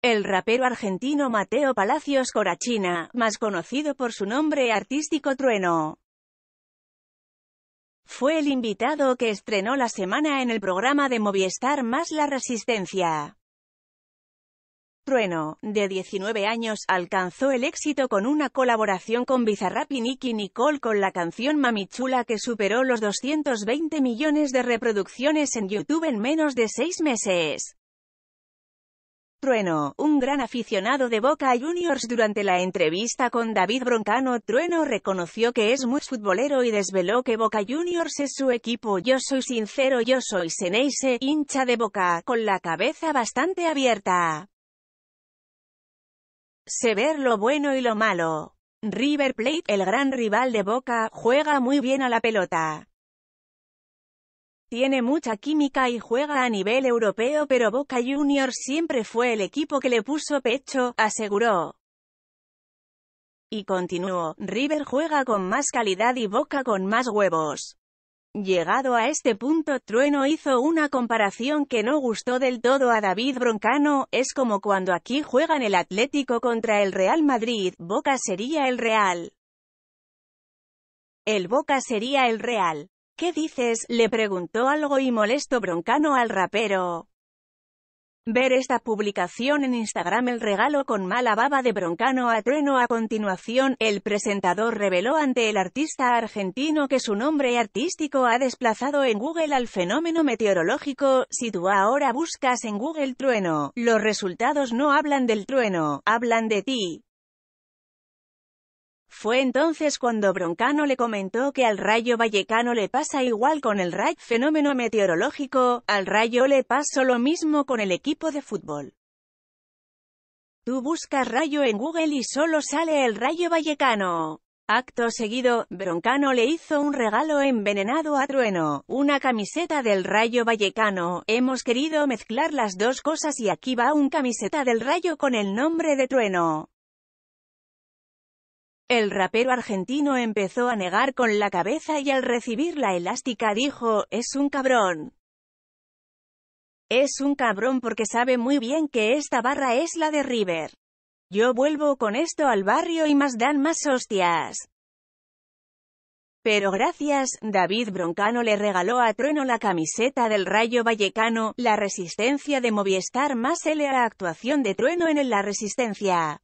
El rapero argentino Mateo Palacios Corachina, más conocido por su nombre artístico Trueno, fue el invitado que estrenó la semana en el programa de Movistar más La Resistencia. Trueno, de 19 años, alcanzó el éxito con una colaboración con Bizarrap y Nicole con la canción Mamichula que superó los 220 millones de reproducciones en YouTube en menos de seis meses. Trueno, un gran aficionado de Boca Juniors durante la entrevista con David Broncano, Trueno reconoció que es muy futbolero y desveló que Boca Juniors es su equipo. Yo soy sincero, yo soy Seneise, hincha de Boca, con la cabeza bastante abierta. Se ver lo bueno y lo malo. River Plate, el gran rival de Boca, juega muy bien a la pelota. Tiene mucha química y juega a nivel europeo pero Boca Juniors siempre fue el equipo que le puso pecho, aseguró. Y continuó, River juega con más calidad y Boca con más huevos. Llegado a este punto, Trueno hizo una comparación que no gustó del todo a David Broncano, es como cuando aquí juegan el Atlético contra el Real Madrid, Boca sería el Real. El Boca sería el Real. ¿Qué dices? le preguntó algo y molesto broncano al rapero. Ver esta publicación en Instagram El regalo con mala baba de Broncano a Trueno A continuación, el presentador reveló ante el artista argentino que su nombre artístico ha desplazado en Google al fenómeno meteorológico, si tú ahora buscas en Google Trueno, los resultados no hablan del trueno, hablan de ti. Fue entonces cuando Broncano le comentó que al rayo vallecano le pasa igual con el rayo, fenómeno meteorológico, al rayo le pasó lo mismo con el equipo de fútbol. Tú buscas rayo en Google y solo sale el rayo vallecano. Acto seguido, Broncano le hizo un regalo envenenado a Trueno, una camiseta del Rayo Vallecano. Hemos querido mezclar las dos cosas y aquí va una camiseta del Rayo con el nombre de Trueno. El rapero argentino empezó a negar con la cabeza y al recibir la elástica dijo, es un cabrón. Es un cabrón porque sabe muy bien que esta barra es la de River. Yo vuelvo con esto al barrio y más dan más hostias. Pero gracias, David Broncano le regaló a Trueno la camiseta del Rayo Vallecano, la resistencia de Movistar más L a la actuación de Trueno en el La Resistencia.